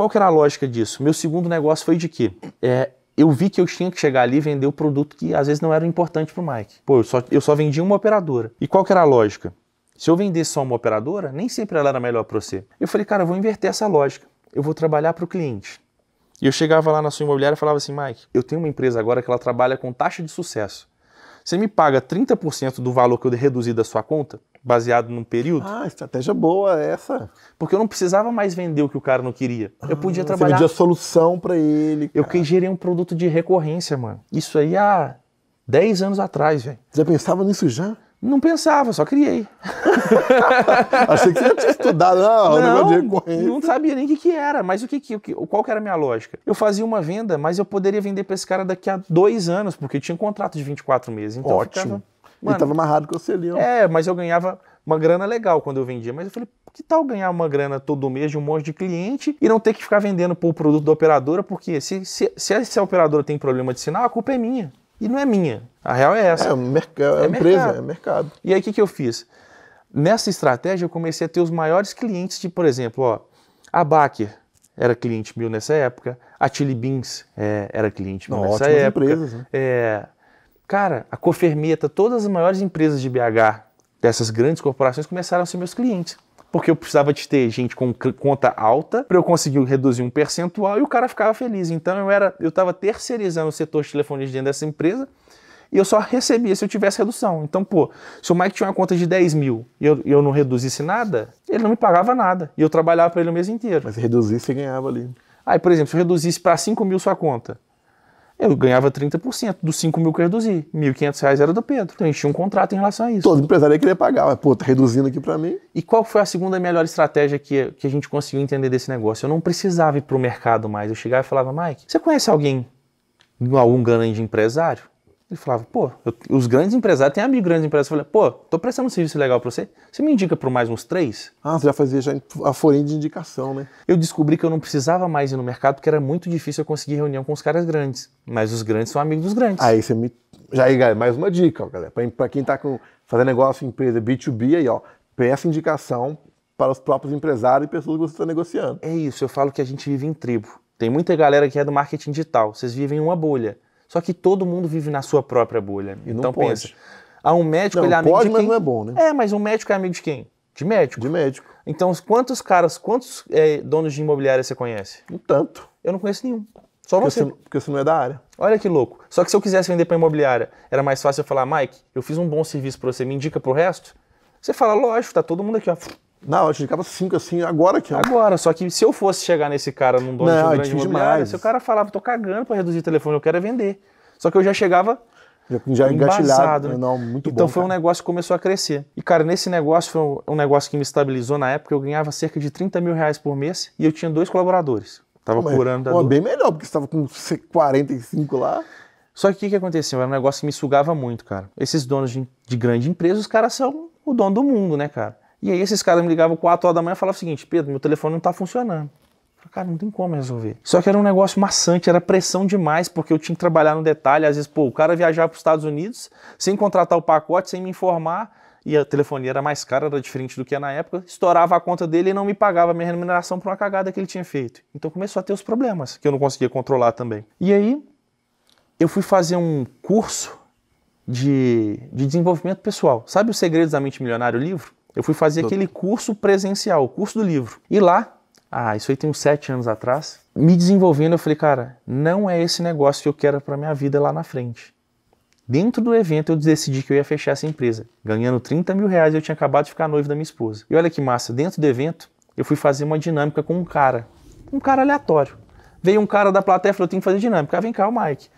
Qual que era a lógica disso? Meu segundo negócio foi de que é, eu vi que eu tinha que chegar ali e vender o produto que às vezes não era importante para o Mike. Pô, eu só, eu só vendia uma operadora. E qual que era a lógica? Se eu vendesse só uma operadora, nem sempre ela era melhor para você. Eu falei, cara, eu vou inverter essa lógica. Eu vou trabalhar para o cliente. E eu chegava lá na sua imobiliária e falava assim, Mike, eu tenho uma empresa agora que ela trabalha com taxa de sucesso. Você me paga 30% do valor que eu reduzi da sua conta, baseado num período? Ah, estratégia boa essa. Porque eu não precisava mais vender o que o cara não queria. Eu ah, podia ah, trabalhar. Você a solução para ele. Cara. Eu que gerei um produto de recorrência, mano. Isso aí há 10 anos atrás, velho. Já pensava nisso já? Não pensava, só criei. Achei que você tinha estudado, ah, não, não, não sabia nem o que, que era, mas o que, que qual que era a minha lógica? Eu fazia uma venda, mas eu poderia vender para esse cara daqui a dois anos, porque tinha um contrato de 24 meses. Então Ótimo. Ficava, mano, Ele tava amarrado com o selinho. É, mas eu ganhava uma grana legal quando eu vendia, mas eu falei, que tal ganhar uma grana todo mês de um monte de cliente e não ter que ficar vendendo por produto da operadora, porque se, se, se essa operadora tem problema de sinal, a culpa é minha e não é minha. A real é essa. É, é, é empresa, mercado. é mercado. E aí o que, que eu fiz? Nessa estratégia eu comecei a ter os maiores clientes de, por exemplo, ó, a Baker era cliente meu nessa época, a Chili Beans é, era cliente meu nessa época. Empresas, né? é, cara, a Cofermeta, todas as maiores empresas de BH, dessas grandes corporações, começaram a ser meus clientes porque eu precisava de ter gente com conta alta para eu conseguir reduzir um percentual e o cara ficava feliz. Então eu era, eu estava terceirizando o setor de telefonia dentro dessa empresa e eu só recebia se eu tivesse redução. Então, pô, se o Mike tinha uma conta de 10 mil e eu, eu não reduzisse nada, ele não me pagava nada. E eu trabalhava para ele o mês inteiro. Mas se reduzisse, você ganhava ali. Aí, por exemplo, se eu reduzisse para 5 mil sua conta, eu ganhava 30% dos 5 mil que eu reduzi. 1.500 reais era do Pedro. Então, a gente tinha um contrato em relação a isso. Todo empresário queria pagar, mas, pô, tá reduzindo aqui para mim. E qual foi a segunda melhor estratégia que, que a gente conseguiu entender desse negócio? Eu não precisava ir pro mercado mais. Eu chegava e falava, Mike, você conhece alguém, algum grande empresário? Ele falava, pô, eu, os grandes empresários, tem amigo grande empresário, eu falei, pô, tô prestando um serviço legal pra você, você me indica por mais uns três? Ah, você já fazia já a forinha de indicação, né? Eu descobri que eu não precisava mais ir no mercado, porque era muito difícil eu conseguir reunião com os caras grandes. Mas os grandes são amigos dos grandes. Aí você me... Já aí, galera, mais uma dica, ó, galera, pra, pra quem tá com, fazendo negócio em empresa B2B aí, ó, peça indicação para os próprios empresários e pessoas que você está negociando. É isso, eu falo que a gente vive em tribo. Tem muita galera que é do marketing digital, vocês vivem em uma bolha. Só que todo mundo vive na sua própria bolha. E então pode. pensa. Há um médico não, ele é amigo pode, de quem? mas não é bom, né? É, mas um médico é amigo de quem? De médico. De médico. Então, quantos caras, quantos é, donos de imobiliária você conhece? Um tanto. Eu não conheço nenhum. Só porque você. Porque você não é da área. Olha que louco. Só que se eu quisesse vender para imobiliária, era mais fácil eu falar, Mike, eu fiz um bom serviço para você, me indica para o resto? Você fala, lógico, tá todo mundo aqui, ó, na hora, eu indicava cinco assim, agora que é Agora, só que se eu fosse chegar nesse cara num dono não, de um grande imobiliário, se o cara falava, tô cagando pra reduzir o telefone, eu quero é vender. Só que eu já chegava já, já engatilhado. Né? Não, muito então bom, foi cara. um negócio que começou a crescer. E, cara, nesse negócio foi um, um negócio que me estabilizou na época. Eu ganhava cerca de 30 mil reais por mês e eu tinha dois colaboradores. Tava Mas, curando da bem melhor, porque estava com 45 lá. Só que o que, que, aconteceu? Era um negócio que me sugava muito, cara. Esses donos de, de grande empresa, os caras são o dono do mundo, né, cara? E aí esses caras me ligavam 4 horas da manhã e falavam o seguinte, Pedro, meu telefone não está funcionando. cara, não tem como resolver. Só que era um negócio maçante, era pressão demais, porque eu tinha que trabalhar no detalhe. Às vezes, pô, o cara viajava para os Estados Unidos sem contratar o pacote, sem me informar, e a telefonia era mais cara, era diferente do que era é na época, estourava a conta dele e não me pagava a minha remuneração por uma cagada que ele tinha feito. Então começou a ter os problemas, que eu não conseguia controlar também. E aí, eu fui fazer um curso de, de desenvolvimento pessoal. Sabe o Segredos da Mente Milionária, o livro? Eu fui fazer aquele curso presencial, o curso do livro. E lá, ah, isso aí tem uns sete anos atrás, me desenvolvendo, eu falei, cara, não é esse negócio que eu quero para minha vida lá na frente. Dentro do evento, eu decidi que eu ia fechar essa empresa. Ganhando 30 mil reais, eu tinha acabado de ficar noivo da minha esposa. E olha que massa, dentro do evento, eu fui fazer uma dinâmica com um cara. Um cara aleatório. Veio um cara da plateia e falou, eu tenho que fazer dinâmica. Ah, vem cá, o Mike.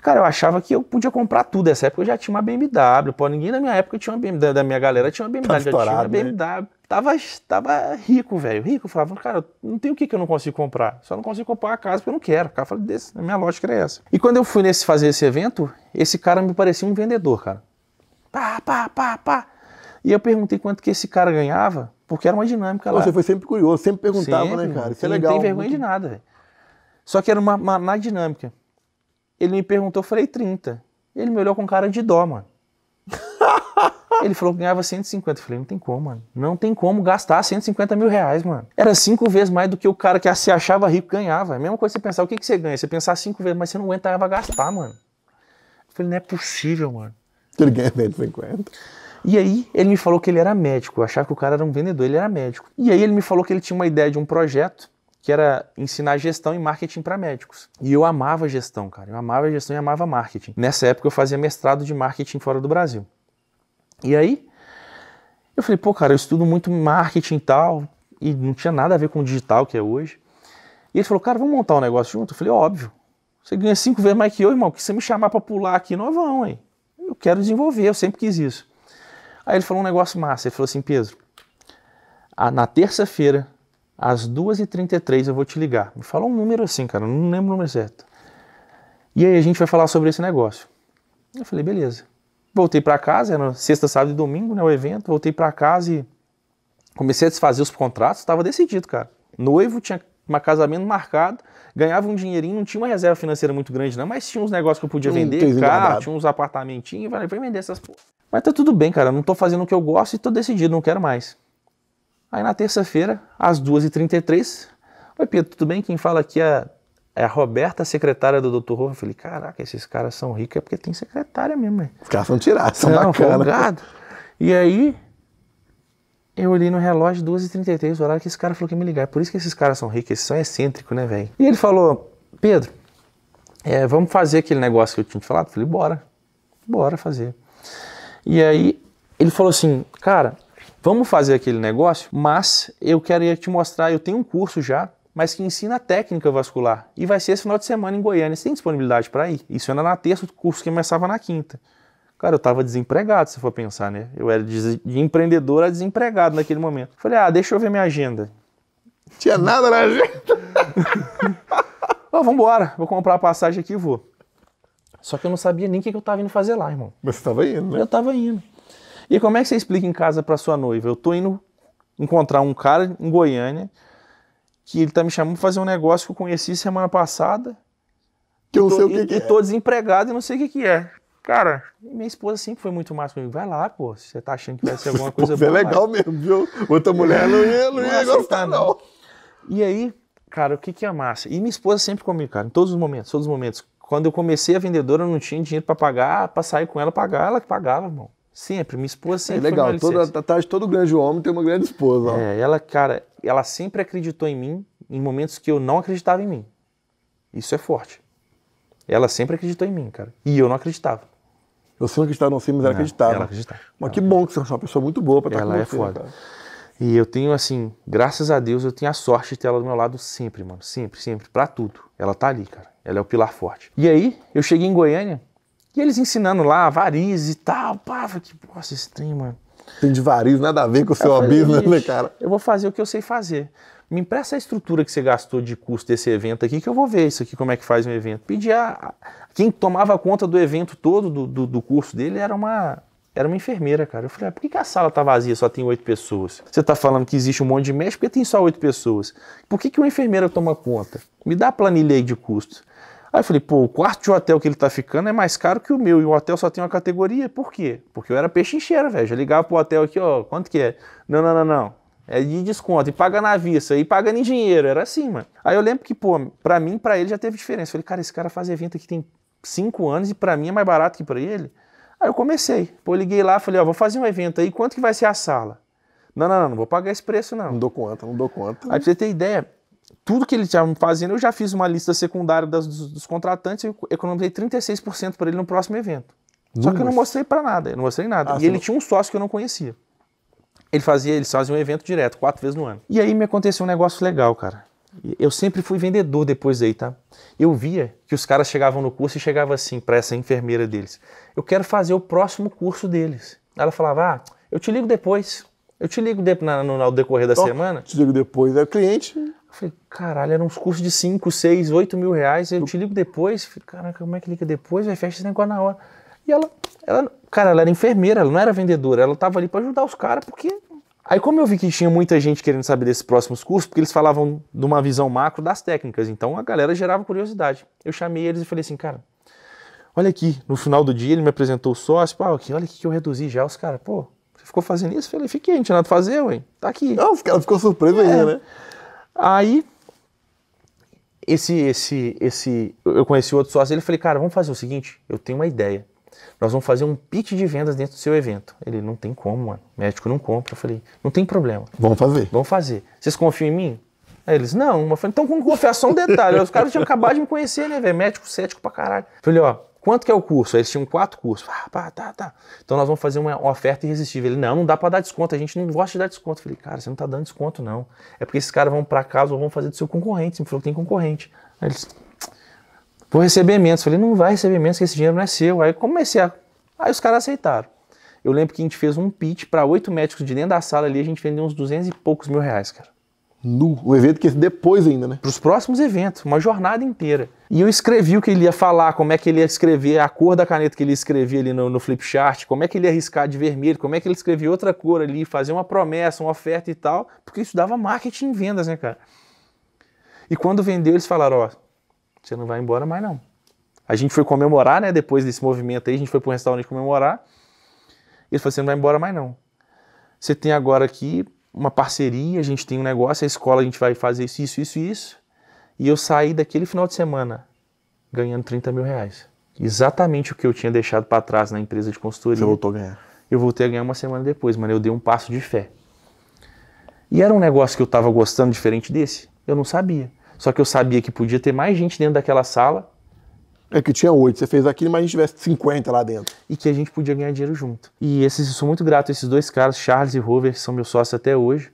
Cara, eu achava que eu podia comprar tudo. Nessa época eu já tinha uma BMW. Pô, ninguém na minha época tinha uma BMW. Da minha galera tinha uma BMW. Tá já tinha uma BMW. Né? Tava, tava rico, velho. Rico. Eu falava, cara, não tem o que que eu não consigo comprar. Só não consigo comprar a casa porque eu não quero. O cara falou, desse, a minha lógica era essa. E quando eu fui nesse fazer esse evento, esse cara me parecia um vendedor, cara. Pá, pá, pá, pá. E eu perguntei quanto que esse cara ganhava, porque era uma dinâmica lá. Você foi sempre curioso, sempre perguntava, né, sempre, né, cara? Isso é legal. Não tem vergonha muito... de nada, velho. Só que era uma, uma na dinâmica. Ele me perguntou, eu falei 30. Ele me olhou com cara de dó, mano. Ele falou que ganhava 150. Eu falei, não tem como, mano. Não tem como gastar 150 mil reais, mano. Era cinco vezes mais do que o cara que se achava rico ganhava. É a mesma coisa você pensar, o que, que você ganha? Você pensar cinco vezes, mas você não aguentava gastar, mano. Eu falei, não é possível, mano. Ele ganha 150. E aí, ele me falou que ele era médico. Eu achava que o cara era um vendedor, ele era médico. E aí, ele me falou que ele tinha uma ideia de um projeto que era ensinar gestão e marketing para médicos. E eu amava gestão, cara. Eu amava gestão e amava marketing. Nessa época eu fazia mestrado de marketing fora do Brasil. E aí eu falei, pô, cara, eu estudo muito marketing e tal, e não tinha nada a ver com o digital que é hoje. E ele falou, cara, vamos montar um negócio junto? Eu falei, óbvio. Você ganha cinco vezes mais que eu, irmão. Que você me chamar para pular aqui, nós vamos, hein? Eu quero desenvolver, eu sempre quis isso. Aí ele falou um negócio massa. Ele falou assim, Pedro, na terça-feira às 2h33 eu vou te ligar. Me fala um número assim, cara, não lembro o número certo. E aí a gente vai falar sobre esse negócio. Eu falei, beleza. Voltei para casa, era sexta, sábado e domingo, né, o evento. Voltei para casa e comecei a desfazer os contratos, estava decidido, cara. Noivo, tinha um casamento marcado, ganhava um dinheirinho, não tinha uma reserva financeira muito grande não, mas tinha uns negócios que eu podia vender, carro, tinha uns apartamentinhos, falei, vai vender essas porra. Mas tá tudo bem, cara, não tô fazendo o que eu gosto e tô decidido, não quero mais. Aí na terça-feira, às 2h33, Oi Pedro, tudo bem? Quem fala aqui é, é a Roberta, secretária do Dr. Rolfo. Eu falei, caraca, esses caras são ricos é porque tem secretária mesmo. Né? Os caras são tirados, são Não, folgado. E aí, eu olhei no relógio, 2h33, o horário que esse cara falou que ia me ligar. É por isso que esses caras são ricos, esses são excêntricos, né, velho? E ele falou, Pedro, é, vamos fazer aquele negócio que eu tinha te falado? Eu falei, bora, bora fazer. E aí, ele falou assim, cara, Vamos fazer aquele negócio? Mas eu quero te mostrar, eu tenho um curso já, mas que ensina técnica vascular. E vai ser esse final de semana em Goiânia. Você tem disponibilidade para ir? Isso era na terça, o curso que começava na quinta. Cara, eu estava desempregado, se for pensar, né? Eu era de, empreendedor a desempregado naquele momento. Falei, ah, deixa eu ver minha agenda. tinha nada na agenda. oh, vambora, vou comprar a passagem aqui e vou. Só que eu não sabia nem o que eu estava indo fazer lá, irmão. Mas você estava indo, né? Eu estava indo. E como é que você explica em casa para sua noiva? Eu tô indo encontrar um cara em Goiânia que ele tá me chamando para fazer um negócio que eu conheci semana passada. Que eu tô, sei o que, e, que é. E tô desempregado e não sei o que, que é. Cara, minha esposa sempre foi muito massa comigo. Vai lá, pô, se você tá achando que vai ser alguma coisa pô, é boa. É legal mesmo, viu? Outra mulher não ia, não ia gostar, tá, não. E aí, cara, o que, que é massa? E minha esposa sempre comigo, cara, em todos os momentos, todos os momentos. Quando eu comecei a vendedora, eu não tinha dinheiro para pagar, para sair com ela, pagar, ela que pagava, irmão. Sempre, minha esposa é, sempre. É legal, toda tarde, todo grande homem tem uma grande esposa. Ó. É, ela, cara, ela sempre acreditou em mim em momentos que eu não acreditava em mim. Isso é forte. Ela sempre acreditou em mim, cara. E eu não acreditava. Eu não acreditava, não sei, mas ela acreditava. Ela acreditava. Mas que bom que você é uma pessoa muito boa para estar ela com é você, é foda. Cara. E eu tenho, assim, graças a Deus, eu tenho a sorte de ter ela do meu lado sempre, mano. Sempre, sempre. para tudo. Ela tá ali, cara. Ela é o pilar forte. E aí, eu cheguei em Goiânia e eles ensinando lá, varizes e tal, pá, que nossa, esse trem, mano. Tem de variz, nada a ver com o seu abismo, né, cara? Eu vou fazer o que eu sei fazer. Me empresta a estrutura que você gastou de custo desse evento aqui, que eu vou ver isso aqui, como é que faz um evento. Pedi a. Quem tomava conta do evento todo, do, do, do curso dele, era uma, era uma enfermeira, cara. Eu falei, ah, por que, que, a sala tá vazia, só tem oito pessoas? Você tá falando que existe um monte de médico, porque tem só oito pessoas. Por que, que uma enfermeira toma conta? Me dá a planilha aí de custo. Aí eu falei, pô, o quarto de hotel que ele tá ficando é mais caro que o meu, e o hotel só tem uma categoria. Por quê? Porque eu era pechincheiro, velho. Já ligava pro hotel aqui, ó, quanto que é? Não, não, não, não. É de desconto, e paga na vista, e paga em dinheiro, era assim, mano. Aí eu lembro que, pô, pra mim, pra ele já teve diferença. Eu falei, cara, esse cara faz evento aqui tem cinco anos e pra mim é mais barato que pra ele. Aí eu comecei. Pô, eu liguei lá, falei, ó, vou fazer um evento aí, quanto que vai ser a sala? Não, não, não, não vou pagar esse preço, não. Não dou conta, não dou conta. Aí pra você ter ideia, tudo que ele estava fazendo, eu já fiz uma lista secundária das, dos, dos, contratantes e economizei 36% para ele no próximo evento. Só que eu não mostrei para nada, eu não mostrei nada. Ah, e ele não... tinha um sócio que eu não conhecia. Ele fazia, eles faziam um evento direto, quatro vezes no ano. E aí me aconteceu um negócio legal, cara. Eu sempre fui vendedor depois daí, tá? Eu via que os caras chegavam no curso e chegava assim para essa enfermeira deles. Eu quero fazer o próximo curso deles. Ela falava: "Ah, eu te ligo depois. Eu te ligo de, na, no, no, decorrer da oh, semana." Te ligo depois, é o cliente. Falei, caralho, eram uns cursos de 5, 6, 8 mil reais. Eu te ligo depois. Falei, caraca, como é que liga depois? Vai fechar esse negócio na hora. E ela, ela, cara, ela era enfermeira, ela não era vendedora. Ela tava ali para ajudar os caras, porque. Aí, como eu vi que tinha muita gente querendo saber desses próximos cursos, porque eles falavam de uma visão macro das técnicas, então a galera gerava curiosidade. Eu chamei eles e falei assim, cara, olha aqui, no final do dia ele me apresentou o sócio, aqui, olha aqui que eu reduzi já. Os caras, pô, você ficou fazendo isso? Eu falei, fiquei, não tinha nada pra fazer, ué, tá aqui. Não, ela ficou surpresa é. ainda, né? Aí esse esse esse eu conheci outro sócio, ele falei: "Cara, vamos fazer o seguinte, eu tenho uma ideia. Nós vamos fazer um pitch de vendas dentro do seu evento". Ele: "Não tem como, mano. Médico não compra". Eu falei: "Não tem problema. Vamos fazer. Vamos fazer. Vocês confiam em mim?" Aí eles: "Não". Eu falei: "Então, como confiação só um detalhe, os caras tinham acabado de me conhecer, né, velho? Médico cético pra caralho". Eu falei: "Ó, Quanto que é o curso? Aí eles tinham quatro cursos. Ah, pá, tá, tá. Então nós vamos fazer uma oferta irresistível. Ele, não, não dá para dar desconto, a gente não gosta de dar desconto. Eu falei, cara, você não tá dando desconto, não. É porque esses caras vão para casa ou vão fazer do seu concorrente. Você me falou que tem concorrente. Aí eles, vou receber menos. Eu falei, não vai receber menos, que esse dinheiro não é seu. Aí comecei a. Aí os caras aceitaram. Eu lembro que a gente fez um pitch para oito médicos de dentro da sala ali, a gente vendeu uns duzentos e poucos mil reais, cara. No, o evento que é depois ainda, né? Para os próximos eventos, uma jornada inteira. E eu escrevi o que ele ia falar, como é que ele ia escrever, a cor da caneta que ele escrevia ali no, no flip chart, como é que ele ia riscar de vermelho, como é que ele escrevia outra cor ali, fazer uma promessa, uma oferta e tal, porque isso dava marketing e vendas, né, cara? E quando vendeu, eles falaram, ó, você não vai embora mais não. A gente foi comemorar, né, depois desse movimento aí, a gente foi para um restaurante comemorar, e eles falaram, você não vai embora mais não. Você tem agora aqui uma parceria, a gente tem um negócio, a escola a gente vai fazer isso, isso, isso, isso, e eu saí daquele final de semana ganhando 30 mil reais. Exatamente o que eu tinha deixado para trás na empresa de consultoria. Você voltou a ganhar. Eu voltei a ganhar uma semana depois, mas eu dei um passo de fé. E era um negócio que eu estava gostando diferente desse? Eu não sabia. Só que eu sabia que podia ter mais gente dentro daquela sala. É que tinha oito, você fez aquilo, mas a gente tivesse 50 lá dentro. E que a gente podia ganhar dinheiro junto. E esses, eu sou muito grato a esses dois caras, Charles e Rover, que são meus sócios até hoje.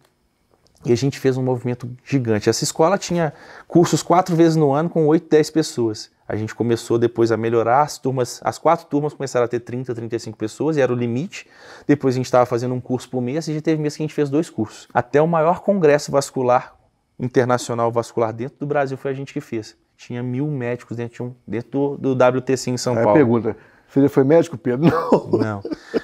E a gente fez um movimento gigante. Essa escola tinha cursos quatro vezes no ano com 8, 10 pessoas. A gente começou depois a melhorar as turmas, as quatro turmas começaram a ter 30, 35 pessoas e era o limite. Depois a gente estava fazendo um curso por mês e já teve mês que a gente fez dois cursos. Até o maior congresso vascular, internacional vascular dentro do Brasil foi a gente que fez. Tinha mil médicos dentro, de um, dentro do, do WTC em São Aí Paulo. A pergunta, você foi médico, Pedro? Não. Não.